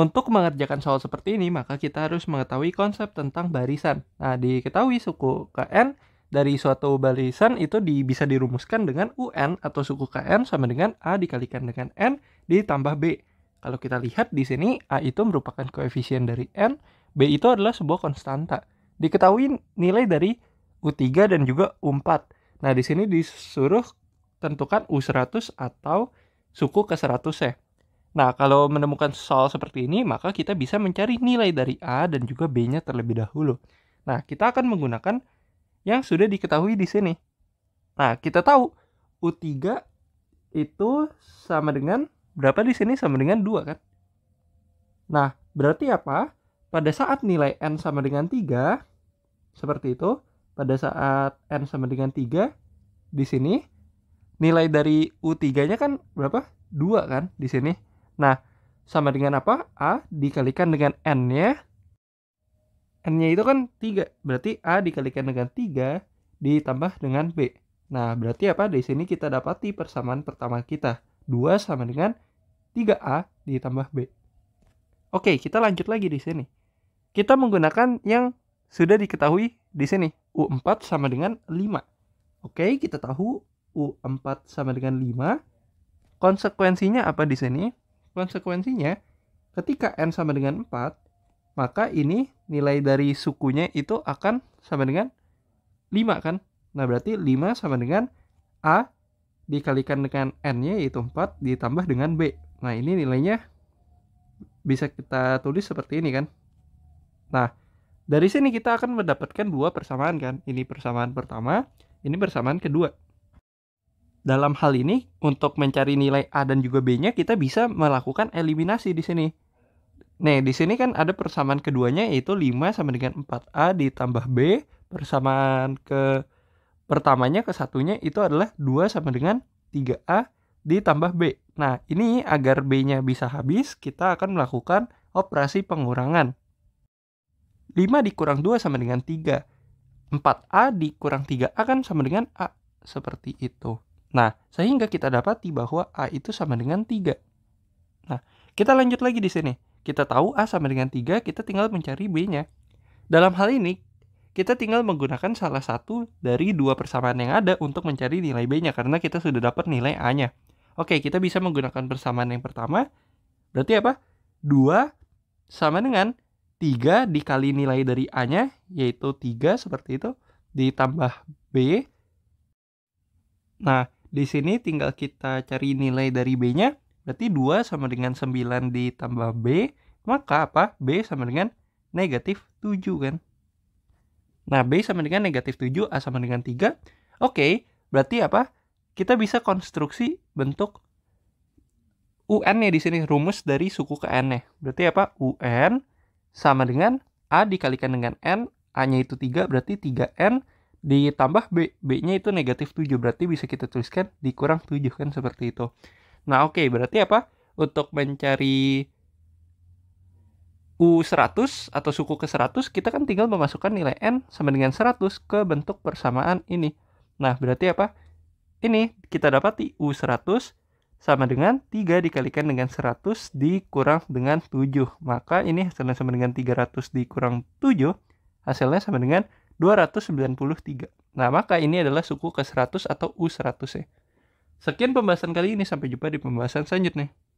Untuk mengerjakan soal seperti ini, maka kita harus mengetahui konsep tentang barisan. Nah, diketahui suku KN dari suatu barisan itu di, bisa dirumuskan dengan UN atau suku KN sama dengan A dikalikan dengan N ditambah B. Kalau kita lihat di sini, A itu merupakan koefisien dari N, B itu adalah sebuah konstanta. Diketahui nilai dari U3 dan juga U4. Nah, di sini disuruh tentukan U100 atau suku ke 100 ya. Nah, kalau menemukan soal seperti ini, maka kita bisa mencari nilai dari A dan juga B-nya terlebih dahulu. Nah, kita akan menggunakan yang sudah diketahui di sini. Nah, kita tahu U3 itu sama dengan berapa di sini sama dengan 2 kan? Nah, berarti apa? Pada saat nilai n sama dengan 3 seperti itu, pada saat n sama dengan 3 di sini nilai dari U3-nya kan berapa? 2 kan di sini. Nah, sama dengan apa? A dikalikan dengan n ya N-nya itu kan 3. Berarti A dikalikan dengan 3 ditambah dengan B. Nah, berarti apa? Di sini kita dapati persamaan pertama kita. 2 sama dengan 3A ditambah B. Oke, kita lanjut lagi di sini. Kita menggunakan yang sudah diketahui di sini. U4 sama dengan 5. Oke, kita tahu U4 sama dengan 5. Konsekuensinya apa di sini? konsekuensinya ketika n sama dengan 4, maka ini nilai dari sukunya itu akan sama dengan 5 kan? Nah, berarti 5 sama dengan A dikalikan dengan N-nya yaitu 4 ditambah dengan B. Nah, ini nilainya bisa kita tulis seperti ini kan. Nah, dari sini kita akan mendapatkan dua persamaan kan. Ini persamaan pertama, ini persamaan kedua dalam hal ini untuk mencari nilai A dan juga B-nya kita bisa melakukan eliminasi di sini. Nih, di sini kan ada persamaan keduanya yaitu 5 sama dengan 4A ditambah B, persamaan ke pertamanya ke satunya itu adalah 2 sama dengan 3A ditambah B. Nah, ini agar B-nya bisa habis, kita akan melakukan operasi pengurangan. 5 dikurang 2 sama dengan 3. 4A dikurang 3A kan sama dengan A. Seperti itu. Nah, sehingga kita dapati bahwa A itu sama dengan 3. Nah, kita lanjut lagi di sini. Kita tahu A sama dengan 3, kita tinggal mencari B-nya. Dalam hal ini, kita tinggal menggunakan salah satu dari dua persamaan yang ada untuk mencari nilai B-nya karena kita sudah dapat nilai A-nya. Oke, kita bisa menggunakan persamaan yang pertama. Berarti apa? 2 sama dengan 3 dikali nilai dari A-nya, yaitu 3 seperti itu, ditambah B. Nah, di sini tinggal kita cari nilai dari B-nya. Berarti 2 sama dengan 9 ditambah B. Maka apa? B sama dengan negatif 7 kan? Nah, B sama dengan negatif 7, A sama dengan 3. Oke, berarti apa? Kita bisa konstruksi bentuk UN nya di sini, rumus dari suku ke N nya Berarti apa? UN sama dengan A dikalikan dengan N, A-nya itu 3, berarti 3N ditambah B, B-nya itu negatif 7, berarti bisa kita tuliskan dikurang 7 kan seperti itu. Nah oke, okay, berarti apa? Untuk mencari U100 atau suku ke 100, kita kan tinggal memasukkan nilai N sama dengan 100 ke bentuk persamaan ini. Nah, berarti apa? Ini kita dapati U100 sama dengan 3 dikalikan dengan 100 dikurang dengan 7. Maka ini hasilnya sama dengan 300 dikurang 7, hasilnya sama dengan 293. Nah, maka ini adalah suku ke-100 atau U100 ya. Sekian pembahasan kali ini, sampai jumpa di pembahasan selanjutnya.